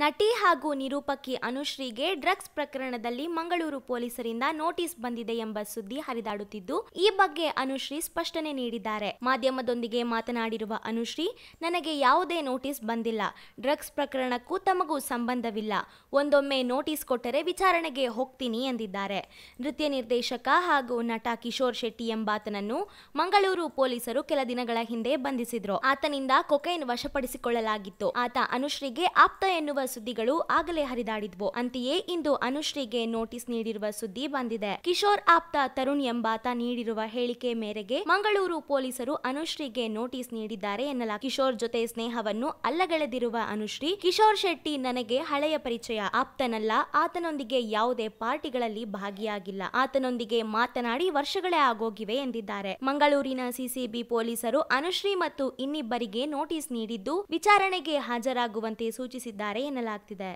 ನಟಿ ಹಾಗೂ ನಿರೂಪಕಿ ಅನುಶ್ರೀಗೆ ಡ್ರಗ್ಸ್ ಪ್ರಕರಣದಲ್ಲಿ ಮಂಗಳೂರು ಪೊಲೀಸರಿಂದ ನೋಟಿಸ್ ಬಂದಿದೆ ಎಂಬ ಸುದ್ದಿ ಹರಿದಾಡುತ್ತಿದ್ದು ಈ ಬಗ್ಗೆ ಅನುಶ್ರೀ ಸ್ಪಷ್ಟನೆ ನೀಡಿದ್ದಾರೆ ಮಾಧ್ಯಮದೊಂದಿಗೆ ಮಾತನಾಡಿರುವ ಅನುಶ್ರೀ ನನಗೆ ಯಾವುದೇ ನೋಟಿಸ್ ಬಂದಿಲ್ಲ ಡ್ರಗ್ಸ್ ಪ್ರಕರಣಕ್ಕೂ ತಮಗೂ ಸಂಬಂಧವಿಲ್ಲ ಒಂದೊಮ್ಮೆ ನೋಟಿಸ್ ಕೊಟ್ಟರೆ ವಿಚಾರಣೆಗೆ ಹೋಗ್ತೀನಿ ಎಂದಿದ್ದಾರೆ ನೃತ್ಯ ನಿರ್ದೇಶಕ ಹಾಗೂ ನಟ ಕಿಶೋರ್ ಶೆಟ್ಟಿ ಎಂಬಾತನನ್ನು ಮಂಗಳೂರು ಪೊಲೀಸರು ಕೆಲ ದಿನಗಳ ಹಿಂದೆ ಬಂಧಿಸಿದ್ರು ಆತನಿಂದ ಕೊಕೈನ್ ವಶಪಡಿಸಿಕೊಳ್ಳಲಾಗಿತ್ತು ಆತ ಅನುಶ್ರೀಗೆ ಆಪ್ತ ಎನ್ನುವ ಸುದ್ದಿಗಳು ಆಗಲೇ ಹರಿದಾಡಿದ್ವು ಅಂತೆಯೇ ಇಂದು ಅನುಶ್ರೀಗೆ ನೋಟಿಸ್ ನೀಡಿರುವ ಸುದ್ದಿ ಬಂದಿದೆ ಕಿಶೋರ್ ಆಪ್ತ ತರುಣ್ ಎಂಬಾತ ನೀಡಿರುವ ಹೇಳಿಕೆ ಮೇರೆಗೆ ಮಂಗಳೂರು ಪೊಲೀಸರು ಅನುಶ್ರೀಗೆ ನೋಟಿಸ್ ನೀಡಿದ್ದಾರೆ ಎನ್ನಲಾಗಿದೆ ಕಿಶೋರ್ ಜೊತೆ ಸ್ನೇಹವನ್ನು ಅಲ್ಲಗಳೆದಿರುವ ಅನುಶ್ರೀ ಕಿಶೋರ್ ಶೆಟ್ಟಿ ನನಗೆ ಹಳೆಯ ಪರಿಚಯ ಆಪ್ತನಲ್ಲ ಆತನೊಂದಿಗೆ ಯಾವುದೇ ಪಾರ್ಟಿಗಳಲ್ಲಿ ಭಾಗಿಯಾಗಿಲ್ಲ ಆತನೊಂದಿಗೆ ಮಾತನಾಡಿ ವರ್ಷಗಳೇ ಆಗೋಗಿವೆ ಎಂದಿದ್ದಾರೆ ಮಂಗಳೂರಿನ ಸಿಸಿಬಿ ಪೊಲೀಸರು ಅನುಶ್ರೀ ಮತ್ತು ಇನ್ನಿಬ್ಬರಿಗೆ ನೋಟಿಸ್ ನೀಡಿದ್ದು ವಿಚಾರಣೆಗೆ ಹಾಜರಾಗುವಂತೆ ಸೂಚಿಸಿದ್ದಾರೆ ಎನ್ನಲಾಗ್ತಿದೆ